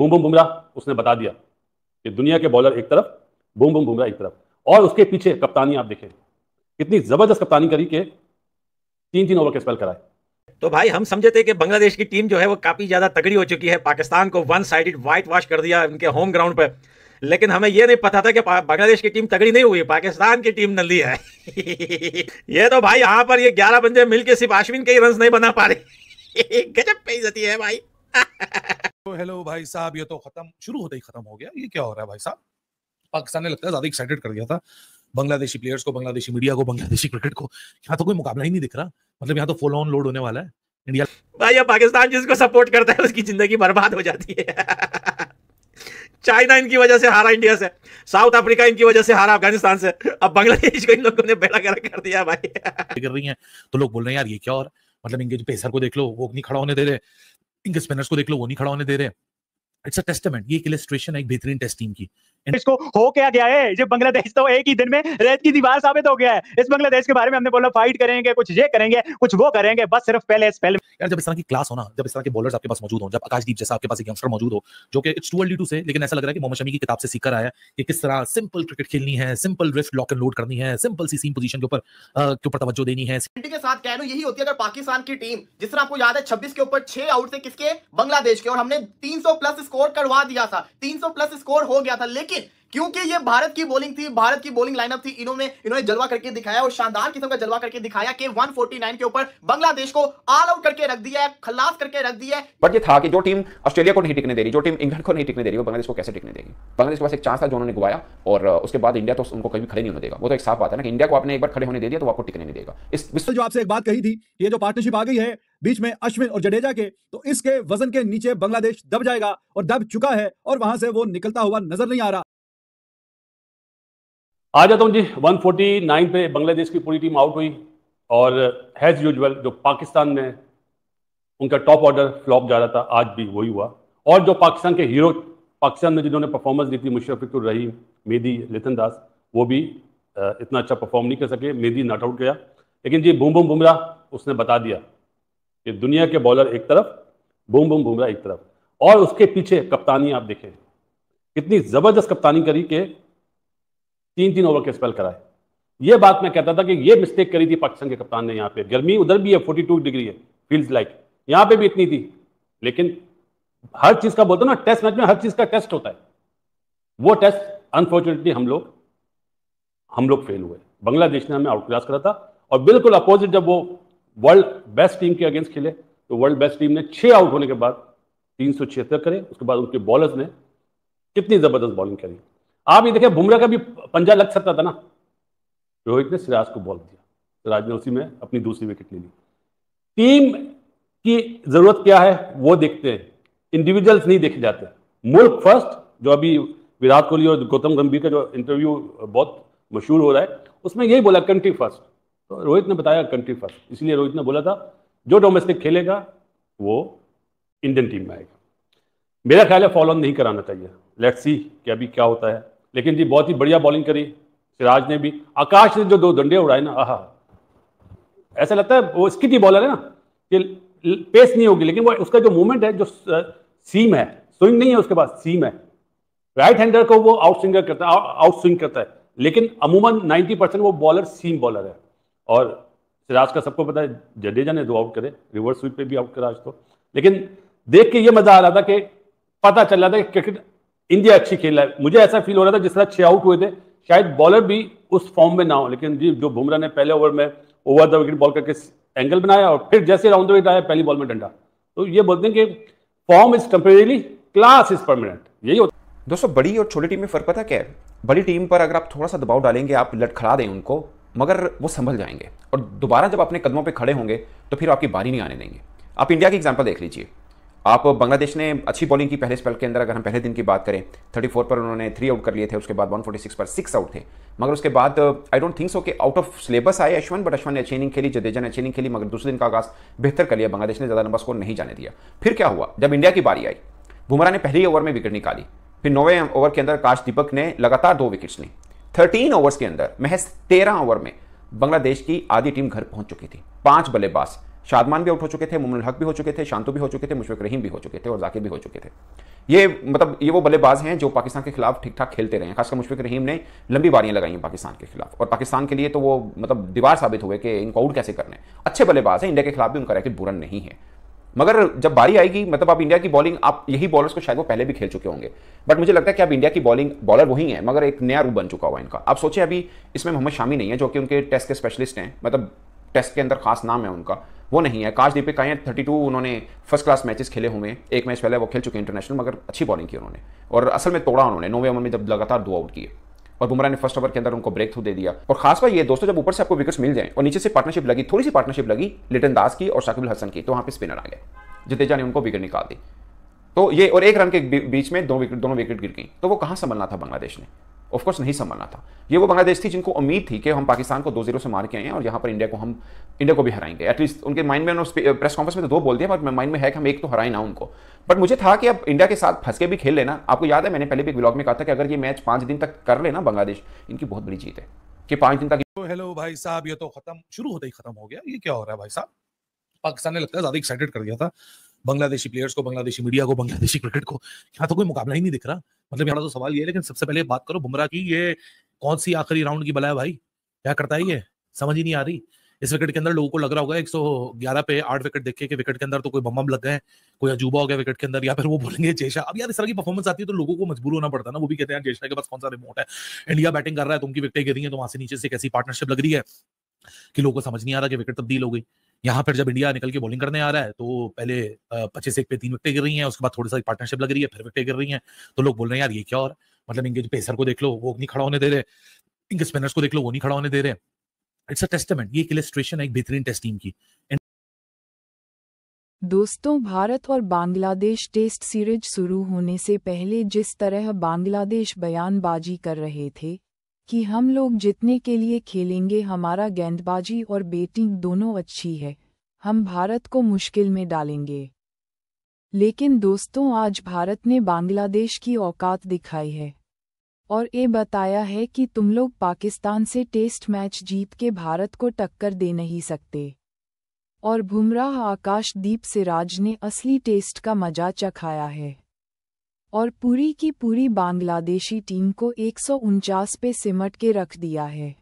boom boom Bumrah उसने बता दिया कि दुनिया के बॉलर एक तरफ बूम बूम बुमरा एक तरफ और उसके पीछे कप्तानी आप देखें कितनी जबरदस्त कप्तानी करी के तीन तीन ओवर के स्पेल कराए तो भाई हम समझे थे कि बांग्लादेश की टीम जो है वो काफी ज्यादा तगड़ी हो चुकी है पाकिस्तान को वन साइडेड व्हाइट वॉश कर दिया उनके होम ग्राउंड पर लेकिन हमें यह नहीं पता था कि बांग्लादेश की टीम तगड़ी नहीं हुई पाकिस्तान की टीम नली है ये तो भाई यहां पर ये ग्यारह बंदे मिलकर सिर्फ आश्विन के ही रन नहीं बना पा रहे गजब पे है भाई तो हेलो भाई साहब ये तो खत्म शुरू होते ही खत्म हो गया ये क्या हो रहा है भाई साहब पाकिस्तान ने लगता है ज्यादा एक्साइटेड कर दिया था बांग्लादेशी प्लेयर्स को बांग्लादेशी मीडिया को बांग्लादेशी क्रिकेट को यहाँ तो कोई मुकाबला ही नहीं दिख रहा मतलब यहाँ तो फुल ऑन लोड होने वाला है इंडिया भाई या पाकिस्तान जिसको सपोर्ट करता है उसकी जिंदगी बर्बाद हो जाती है चाइना इनकी वजह से हारा इंडिया से साउथ अफ्रीका इनकी वजह से हारा अफगानिस्तान से अब बांग्लादेश को इन लोगों ने बेड़ा गर्क कर दिया भाई कर रही है तो लोग बोल रहे हैं यार ये क्या और मतलब इनके जो पेसर को देख लो वो नहीं खड़ा होने दे रहे स्पिनर्स को देख लो वो नहीं खड़ा होने दे रहे इट्स अ टेस्टमेंट ये एक इलेस्ट्रेशन है एक बेहतरीन टेस्ट टीम की इसको हो क्या गया है जब बांग्लादेश तो एक ही दिन में रेत की दीवार साबित हो गया है इस बांग्लादेश के बारे में हमने बोला फाइट करेंगे कुछ ये करेंगे कुछ वो करेंगे बस सिर्फ पहले इस पहले यार जब इस तरह की क्लास हो ना जब इस तरह के बॉलर्स आपके पास मौजूद हो जब आकाशदीप जैसा आपके पास एक यंगस्टर मौजूद हो जो कि इट्स टू अर्ली टू से लेकिन ऐसा लग रहा है कि मोहम्मद शमी की किताब से सीख कर आया कि किस तरह सिंपल क्रिकेट खेलनी है simple wrist lock and load करनी है सिंपल सी सीम पोजीशन के ऊपर के ऊपर तवज्जो देनी है के साथ कह रहा यही होती है अगर पाकिस्तान की टीम जिस तरह आपको याद है 26 के ऊपर 6 आउट थे किसके बांग्लादेश के और हमने 300 प्लस स्कोर करवा दिया था 300 प्लस स्कोर हो गया था लेकिन क्योंकि ये भारत की बॉलिंग थी भारत की बॉलिंग लाइनअप थी इन्होंने इन्होंने जलवा करके दिखाया और शानदार किस्म का जलवा करके दिखाया कि 149 के ऊपर बांग्लादेश को ऑल आउट करके रख दिया है खलास करके रख दिया है बट ये था कि जो टीम ऑस्ट्रेलिया को नहीं टिकने दे रही जो टीम इंग्लैंड को नहीं टिकने दे रही वो बांग्लादेश को कैसे टिकने देगी बांग्लादेश के पास एक चांस था जो उन्होंने गवाया और उसके बाद इंडिया तो उनको कभी खड़े नहीं होने देगा वो तो एक साफ बात है ना कि इंडिया को आपने एक बार खड़े होने दे दिया तो आपको टिकने नहीं देगा इस तो जो आपसे एक बात कही थी ये जो पार्टनरशिप आ गई है बीच में अश्विन और जडेजा के तो इसके वजन के नीचे बांग्लादेश दब जाएगा और दब चुका है और वहां से वो निकलता हुआ नजर नहीं आ रहा आ जाता हूँ जी 149 पे बांग्लादेश की पूरी टीम आउट हुई और हैज़ यूजल जो पाकिस्तान में उनका टॉप ऑर्डर फ्लॉप जा रहा था आज भी वही हुआ और जो पाकिस्तान के हीरो पाकिस्तान में जिन्होंने परफॉर्मेंस दी थी मुशरफिकुर रहीम मेदी लितन दास वो भी इतना अच्छा परफॉर्म नहीं कर सके मेदी नॉट आउट गया लेकिन जी बूम बूम बुमराह उसने बता दिया कि दुनिया के बॉलर एक तरफ बूम बूम बुमराह एक तरफ और उसके पीछे कप्तानी आप देखें कितनी ज़बरदस्त कप्तानी करी कि तीन तीन ओवर के स्पेल कराए ये बात मैं कहता था कि ये मिस्टेक करी थी पाकिस्तान के कप्तान ने यहाँ पे गर्मी उधर भी है टू डिग्री है फील्स लाइक यहाँ पे भी इतनी थी लेकिन हर चीज का बोलते ना टेस्ट मैच में हर चीज का टेस्ट होता है वो टेस्ट अनफॉर्चुनेटली हम लोग हम लोग फेल हुए बांग्लादेश ने हमें आउट क्लास करा था और बिल्कुल अपोजिट जब वो वर्ल्ड बेस्ट टीम के अगेंस्ट खेले तो वर्ल्ड बेस्ट टीम ने छः आउट होने के बाद तीन सौ छिहत्तर करे उसके बाद उनके बॉलर्स ने कितनी ज़बरदस्त बॉलिंग करी आप ये देखें बुमराह का भी पंजा लग सकता था ना रोहित ने सिराज को बॉल दिया सिराज ने उसी में अपनी दूसरी विकेट ले ली टीम की जरूरत क्या है वो देखते हैं इंडिविजुअल्स नहीं देखे जाते मुल्क फर्स्ट जो अभी विराट कोहली और गौतम गंभीर का जो इंटरव्यू बहुत मशहूर हो रहा है उसमें यही बोला कंट्री फर्स्ट तो रोहित ने बताया कंट्री फर्स्ट इसलिए रोहित ने बोला था जो डोमेस्टिक खेलेगा वो इंडियन टीम में आएगा मेरा ख्याल है फॉलो नहीं कराना चाहिए लेट्स सी कि अभी क्या होता है लेकिन जी बहुत ही बढ़िया बॉलिंग करी सिराज ने भी आकाश ने जो दो डंडे उड़ाए ना आह ऐसा लगता है वो स्किटी बॉलर है ना कि पेस नहीं होगी लेकिन वो उसका जो मूवमेंट है जो सीम है स्विंग नहीं है उसके पास सीम है राइट हैंडर को वो आउट स्विंगर करता है आउट स्विंग करता है लेकिन अमूमन 90 परसेंट वो बॉलर सीम बॉलर है और सिराज का सबको पता है जडेजा ने दो आउट करे रिवर्स स्वीप पे भी आउट करा आज तो लेकिन देख के ये मजा आ रहा था कि पता चल रहा था कि क्रिकेट इंडिया अच्छी खेल रहा है मुझे ऐसा फील हो रहा था जिस तरह छह आउट हुए थे शायद बॉलर भी उस फॉर्म में ना हो लेकिन जी जो बुमराह ने पहले ओवर में ओवर द विकेट बॉल करके एंगल बनाया और फिर जैसे राउंड द विकेट आया पहली बॉल में डंडा तो ये बोलते हैं कि form is temporary class is permanent यही होता दोस्तों बड़ी और छोटी टीम में फर्क पता क्या है बड़ी टीम पर अगर आप थोड़ा सा दबाव डालेंगे आप लटखड़ा दें उनको मगर वो संभल जाएंगे और दोबारा जब अपने कदमों पर खड़े होंगे तो फिर आपकी बारी नहीं आने देंगे आप इंडिया की एग्जाम्पल देख लीजिए आप बांग्लादेश ने अच्छी बॉलिंग की पहले स्पेल के अंदर अगर हम पहले दिन की बात करें 34 पर उन्होंने थ्री आउट कर लिए थे उसके बाद 146 पर सिक्स आउट थे मगर उसके बाद आई डोंट थिंक सो कि आउट ऑफ सिलेबस आए अश्वन बट अश्वन ने अच्छी इनिंग खेली जडेजा ने अच्छी इनिंग खेली मगर दूसरे दिन का आगाज बेहतर कर लिया बांग्लादेश ने ज़्यादा नंबर स्कोर नहीं जाने दिया फिर क्या हुआ जब इंडिया की बारी आई बुमराह ने पहली ओवर में विकेट निकाली फिर नौवे ओवर के अंदर काश दीपक ने लगातार दो विकेट्स ली थर्टीन ओवर्स के अंदर महज तेरह ओवर में बांग्लादेश की आधी टीम घर पहुंच चुकी थी पांच बल्लेबाज शादमान भी आउट हो चुके थे मुमन हक भी हो चुके थे शांतु भी हो चुके थे मुशफ़ रहीम भी हो चुके थे और जाकिर भी हो चुके थे ये मतलब ये वो बल्लेबाज हैं जो पाकिस्तान के खिलाफ ठीक ठाक खेलते रहे हैं खासकर मुशफ़ रहीम ने लंबी बारियां लगाई हैं पाकिस्तान के खिलाफ और पाकिस्तान के लिए तो वो मतलब दीवार साबित हुए कि इनको आउट कैसे करने अच्छे बल्लेबाज हैं इंडिया के खिलाफ भी उनका रैकेट बुरा नहीं है मगर जब बारी आएगी मतलब आप इंडिया की बॉलिंग आप यही बॉलर्स को शायद वो पहले भी खेल चुके होंगे बट मुझे लगता है कि अब इंडिया की बॉलिंग बॉलर वही है मगर एक नया रूप बन चुका हुआ इनका आप सोचे अभी इसमें मोहम्मद शामी नहीं है जो कि उनके टेस्ट के स्पेशलिस्ट हैं मतलब टेस्ट के अंदर खास नाम है उनका वो नहीं है काश दीपिक काया थर्टी टू उन्होंने फर्स्ट क्लास मैचेस खेले हुए हैं एक मैच पहले वो खेल चुके इंटरनेशनल मगर अच्छी बॉलिंग की उन्होंने और असल में तोड़ा उन्होंने नौवे ओवर में जब लगातार दो आउट किए और बुमराह ने फर्स्ट ओवर के अंदर उनको ब्रेक थ्रू दे दिया और खास बात ये दोस्तों जब ऊपर से आपको विकेट्स मिल जाए और नीचे से पार्टनरशिप लगी थोड़ी सी पार्टनरशिप लगी लिटन दास की और शाकिबुल हसन की तो वहाँ पर स्पिनर आ गए जितेजा ने उनको विकेट निकाल दी तो ये और एक रन के बीच में दो विकेट दोनों विकेट गिर गई तो वो कहाँ संभलना था बांग्लादेश ने ऑफकोर्स नहीं संभालना था ये वो बांग्लादेश थी जिनको उम्मीद थी कि हम पाकिस्तान को दो जीरो से मार के आए हैं और यहाँ पर इंडिया को हम इंडिया को भी हराएंगे एटलीस्ट उनके माइंड में उन्होंने प्रेस कॉन्फ्रेंस uh, में तो दो बोल दिया बट माइंड में है कि हम एक तो हराए ना उनको बट मुझे था कि अब इंडिया के साथ फंस के भी खेल लेना आपको याद है मैंने पहले भी एक ब्लॉग में कहा था कि अगर ये मैच पाँच दिन तक कर लेना बांग्लादेश इनकी बहुत बड़ी जीत है कि पाँच दिन तक हेलो तो भाई साहब ये तो खत्म शुरू होते ही खत्म हो गया ये क्या हो रहा है भाई साहब पाकिस्तान ने लगता है ज्यादा एक्साइटेड कर दिया था बांग्लादेशी प्लेयर्स को बांग्लादेशी मीडिया को बांग्लादेशी क्रिकेट को यहाँ तो कोई मुकाबला ही नहीं दिख रहा मतलब यहाँ तो सवाल ये है लेकिन सबसे पहले बात करो बुमराह की ये कौन सी आखिरी राउंड की बला है भाई क्या करता है ये समझ ही नहीं आ रही इस विकेट के अंदर लोगों को लग रहा होगा एक सौ ग्यारह पे आठ विकेट देखे कि विकेट के अंदर तो कोई बम बम लग गए कोई अजूबा हो गया विकेट के अंदर या फिर वो बोलेंगे जेशा अब यार इस तरह की परफॉर्मेंस आती है तो लोगों को मजबूर होना पड़ता है ना वो भी कहते हैं जेशा के पास कौन सा रिमोट है इंडिया बैटिंग कर रहा है तुमकी विकेटें गिरी है तो वहां से नीचे से कैसी पार्टनरशिप लग रही है कि लोगों को समझ नहीं आ रहा कि विकेट तब्दील हो गई यहाँ पर जब इंडिया निकल के बॉलिंग करने आ रहा है तो पहले पच्चीस एक पे तीन विकटें गिर रही हैं उसके बाद थोड़ी सा पार्टनरशिप लग रही है फिर विकटें गिर रही हैं तो लोग बोल रहे हैं यार ये क्या और मतलब इनके पेसर को देख लो वो नहीं खड़ा होने दे रहे इनके स्पिनर्स को देख लो वो नहीं खड़ा होने दे रहे इट्स अ टेस्टमेंट ये एक इलेस्ट्रेशन है एक बेहतरीन टेस्ट टीम की दोस्तों भारत और बांग्लादेश टेस्ट सीरीज शुरू होने से पहले जिस तरह बांग्लादेश बयानबाजी कर रहे थे कि हम लोग जितने के लिए खेलेंगे हमारा गेंदबाजी और बैटिंग दोनों अच्छी है हम भारत को मुश्किल में डालेंगे लेकिन दोस्तों आज भारत ने बांग्लादेश की औकात दिखाई है और ये बताया है कि तुम लोग पाकिस्तान से टेस्ट मैच जीत के भारत को टक्कर दे नहीं सकते और भुमराह आकाशदीप सिराज ने असली टेस्ट का मजा चखाया है और पूरी की पूरी बांग्लादेशी टीम को एक पे सिमट के रख दिया है